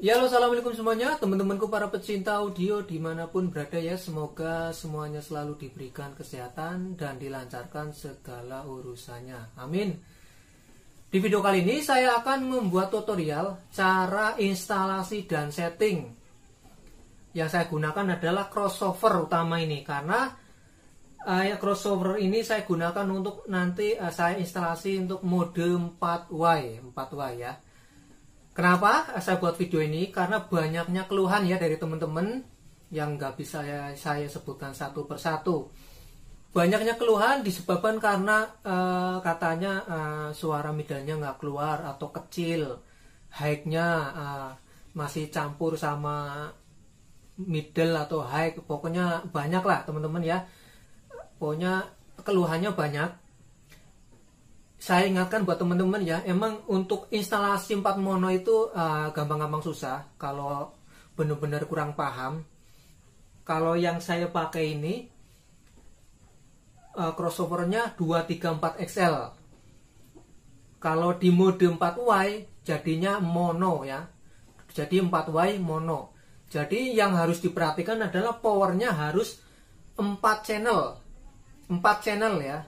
Ya halo assalamualaikum semuanya teman-temanku para pecinta audio dimanapun berada ya semoga semuanya selalu diberikan kesehatan dan dilancarkan segala urusannya amin di video kali ini saya akan membuat tutorial cara instalasi dan setting yang saya gunakan adalah crossover utama ini karena uh, crossover ini saya gunakan untuk nanti uh, saya instalasi untuk mode 4Y 4Y ya Kenapa saya buat video ini? Karena banyaknya keluhan ya dari teman-teman yang nggak bisa saya, saya sebutkan satu persatu. Banyaknya keluhan disebabkan karena uh, katanya uh, suara middle-nya nggak keluar atau kecil, high-nya uh, masih campur sama middle atau high, pokoknya banyak lah teman-teman ya. Pokoknya keluhannya banyak saya ingatkan buat teman-teman ya, emang untuk instalasi 4 mono itu eh, gampang-gampang uh, susah kalau benar-benar kurang paham. Kalau yang saya pakai ini uh, crossovernya 234 XL. Kalau di mode 4Y jadinya mono ya. Jadi 4Y mono. Jadi yang harus diperhatikan adalah powernya harus 4 channel. 4 channel ya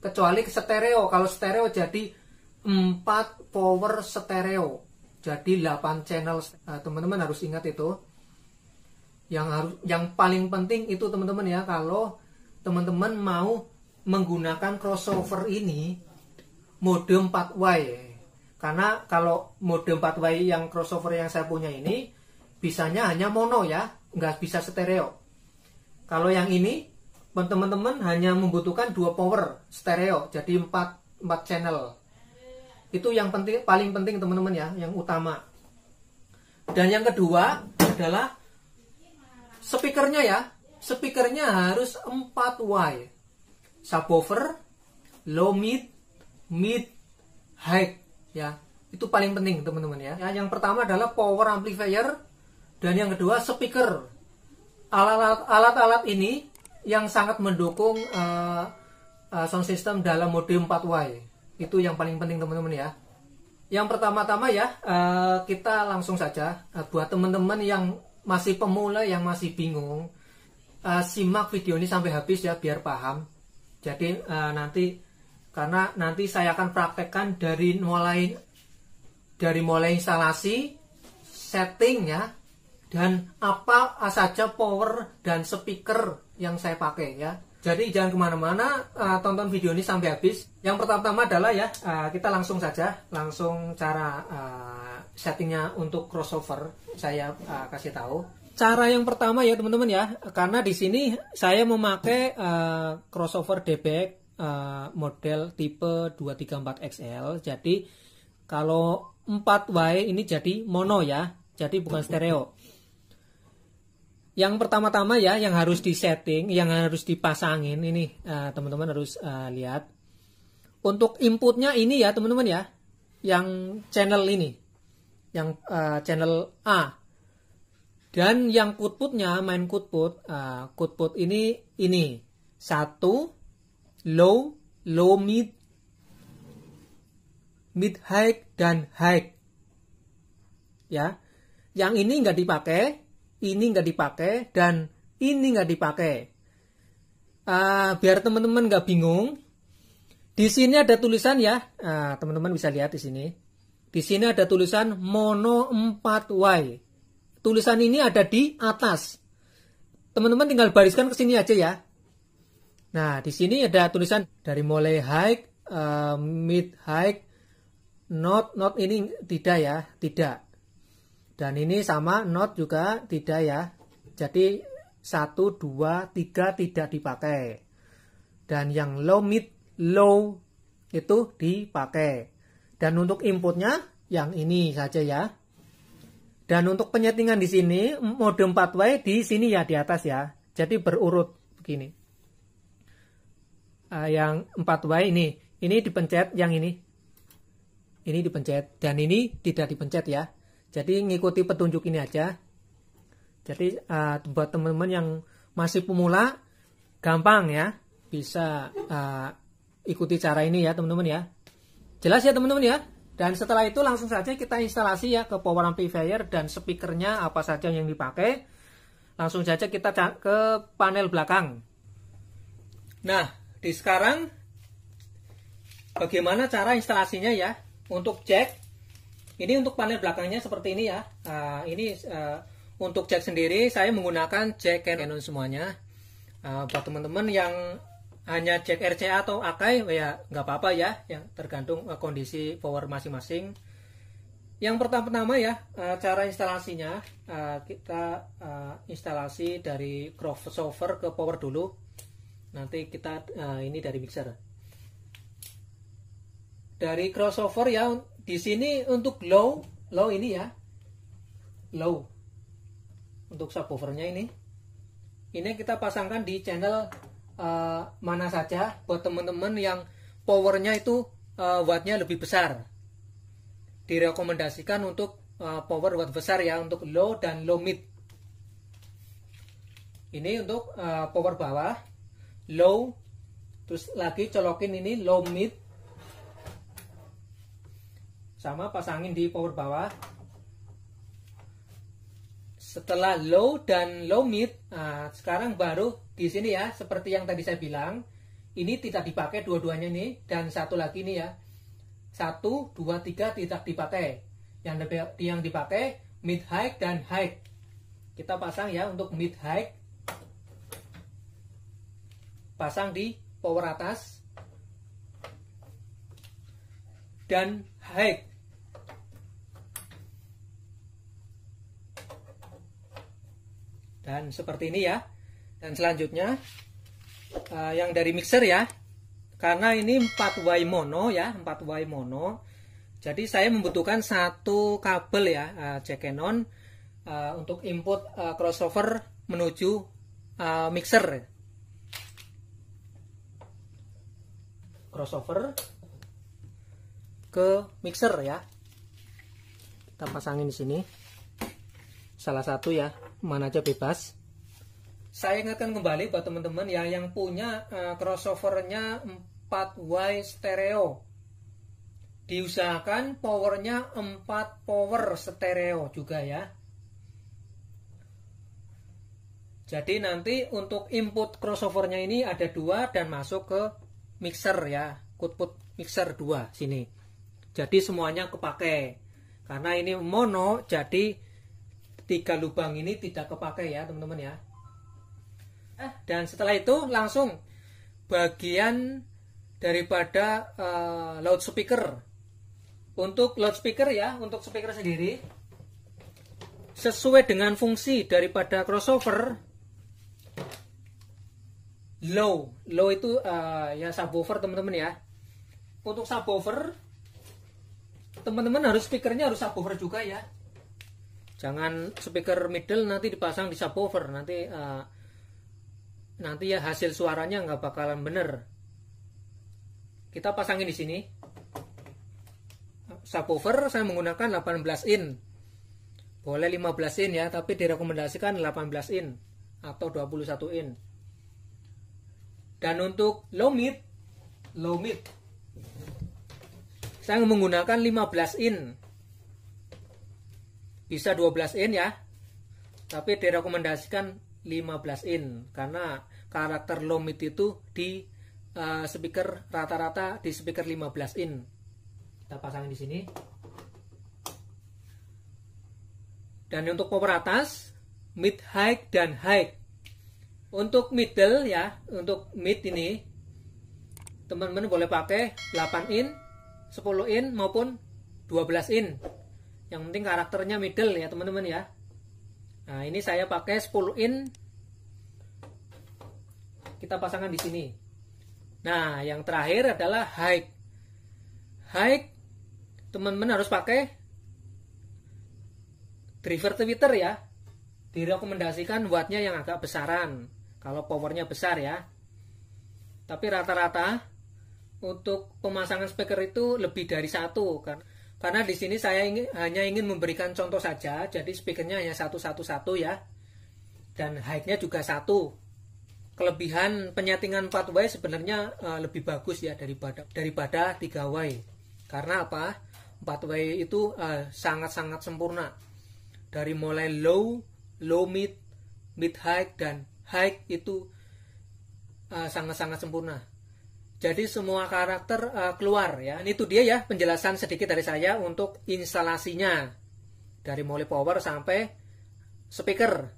kecuali stereo kalau stereo jadi 4 power stereo jadi 8 channel nah, teman-teman nah, harus ingat itu yang harus yang paling penting itu teman-teman ya kalau teman-teman mau menggunakan crossover ini mode 4Y karena kalau mode 4Y yang crossover yang saya punya ini bisanya hanya mono ya nggak bisa stereo kalau yang ini teman-teman hanya membutuhkan dua power stereo jadi 4 4 channel itu yang penting paling penting teman-teman ya yang utama dan yang kedua adalah speakernya ya speakernya harus 4Y subwoofer low mid mid high ya itu paling penting teman-teman ya. ya yang pertama adalah power amplifier dan yang kedua speaker alat-alat ini yang sangat mendukung uh, uh, sound system dalam mode 4Y. Itu yang paling penting teman-teman ya. Yang pertama-tama ya, uh, kita langsung saja uh, buat teman-teman yang masih pemula yang masih bingung, uh, simak video ini sampai habis ya biar paham. Jadi uh, nanti karena nanti saya akan praktekkan dari mulai dari mulai instalasi setting ya dan apa saja power dan speaker yang saya pakai ya. Jadi jangan kemana-mana, uh, tonton video ini sampai habis. Yang pertama-tama adalah ya, uh, kita langsung saja, langsung cara uh, settingnya untuk crossover saya uh, kasih tahu. Cara yang pertama ya teman-teman ya, karena di sini saya memakai uh, crossover DBX uh, model tipe 234XL. Jadi kalau 4Y ini jadi mono ya, jadi bukan stereo yang pertama-tama ya yang harus di-setting, yang harus dipasangin ini eh, teman-teman uh, harus uh, lihat untuk inputnya ini ya teman-teman ya yang channel ini yang uh, channel A dan yang outputnya, main output, uh, ini ini satu low low mid mid high dan high ya yang ini nggak dipakai ini nggak dipakai dan ini nggak dipakai. Uh, biar teman-teman nggak bingung, di sini ada tulisan ya, ah, teman-teman uh, bisa lihat di sini. Di sini ada tulisan mono 4Y. Tulisan ini ada di atas. Teman-teman tinggal bariskan ke sini aja ya. Nah, di sini ada tulisan dari mulai high, uh, mid high, not, not ini tidak ya, tidak. Dan ini sama not juga tidak ya. Jadi 1, 2, 3 tidak dipakai. Dan yang low, mid, low itu dipakai. Dan untuk inputnya yang ini saja ya. Dan untuk penyetingan di sini, mode 4-way di sini ya di atas ya. Jadi berurut begini. Ah, yang 4-way ini, ini dipencet yang ini. Ini dipencet dan ini tidak dipencet ya. Jadi ngikuti petunjuk ini aja. Jadi uh, buat teman-teman yang masih pemula, gampang ya, bisa uh, ikuti cara ini ya teman-teman ya. Jelas ya teman-teman ya. Dan setelah itu langsung saja kita instalasi ya ke power amplifier dan speakernya apa saja yang dipakai. Langsung saja kita ke panel belakang. Nah, di sekarang bagaimana cara instalasinya ya? Untuk cek. Ini untuk panel belakangnya seperti ini ya. Uh, ini uh, untuk jack sendiri saya menggunakan jack Canon semuanya. Uh, buat teman-teman yang hanya jack RCA atau Akai ya nggak apa-apa ya, yang tergantung uh, kondisi power masing-masing. Yang pertama-tama ya uh, cara instalasinya uh, kita uh, instalasi dari crossover ke power dulu. Nanti kita uh, ini dari mixer. Dari crossover ya di sini untuk low, low ini ya. Low. Untuk subwoofernya ini. Ini kita pasangkan di channel uh, mana saja buat teman-teman yang powernya itu uh, wattnya lebih besar. Direkomendasikan untuk uh, power watt besar ya untuk low dan low mid. Ini untuk uh, power bawah, low, terus lagi colokin ini low mid, sama pasangin di power bawah setelah low dan low mid nah, sekarang baru di sini ya seperti yang tadi saya bilang ini tidak dipakai dua-duanya ini dan satu lagi ini ya satu dua tiga tidak dipakai yang yang dipakai mid high dan high kita pasang ya untuk mid high pasang di power atas dan high dan seperti ini ya dan selanjutnya uh, yang dari mixer ya karena ini 4Y mono ya 4Y mono jadi saya membutuhkan satu kabel ya uh, jack uh, untuk input uh, crossover menuju uh, mixer crossover ke mixer ya kita pasangin di sini salah satu ya mana aja bebas saya ingatkan kembali buat teman-teman ya yang punya uh, crossovernya 4Y stereo diusahakan powernya 4 power stereo juga ya jadi nanti untuk input crossovernya ini ada dua dan masuk ke mixer ya output mixer dua sini jadi semuanya kepake karena ini mono jadi tiga lubang ini tidak kepakai ya teman-teman ya eh. dan setelah itu langsung bagian daripada uh, loudspeaker untuk loudspeaker ya untuk speaker sendiri sesuai dengan fungsi daripada crossover low low itu uh, ya subwoofer teman-teman ya untuk subwoofer teman-teman harus speakernya harus subwoofer juga ya jangan speaker middle nanti dipasang di subwoofer nanti uh, nanti ya hasil suaranya nggak bakalan bener kita pasangin di sini subwoofer saya menggunakan 18 in boleh 15 in ya tapi direkomendasikan 18 in atau 21 in dan untuk low mid low mid saya menggunakan 15 in bisa 12 in ya tapi direkomendasikan 15 in karena karakter low mid itu di uh, speaker rata-rata di speaker 15 in kita pasang di sini dan untuk power atas mid high dan high untuk middle ya untuk mid ini teman-teman boleh pakai 8 in 10 in maupun 12 in yang penting karakternya middle ya teman-teman ya nah ini saya pakai 10 in kita pasangkan di sini nah yang terakhir adalah high high teman-teman harus pakai driver Twitter ya direkomendasikan buatnya yang agak besaran kalau powernya besar ya tapi rata-rata untuk pemasangan speaker itu lebih dari satu karena karena di sini saya ingin, hanya ingin memberikan contoh saja, jadi speakernya hanya satu satu satu ya, dan height-nya juga satu. Kelebihan penyetingan 4 way sebenarnya uh, lebih bagus ya daripada daripada 3 way Karena apa? 4 way itu eh, sangat-sangat sempurna. Dari mulai low, low mid, mid high dan high itu eh, sangat-sangat sangat sempurna jadi semua karakter uh, keluar ya. Ini tuh dia ya penjelasan sedikit dari saya untuk instalasinya dari mulai power sampai speaker.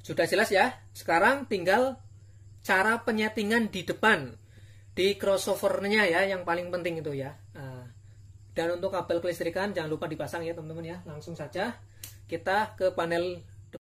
Sudah jelas ya. Sekarang tinggal cara penyetingan di depan di crossovernya ya yang paling penting itu ya. Eh, dan untuk kabel kelistrikan jangan lupa dipasang ya teman-teman ya. Langsung saja kita ke panel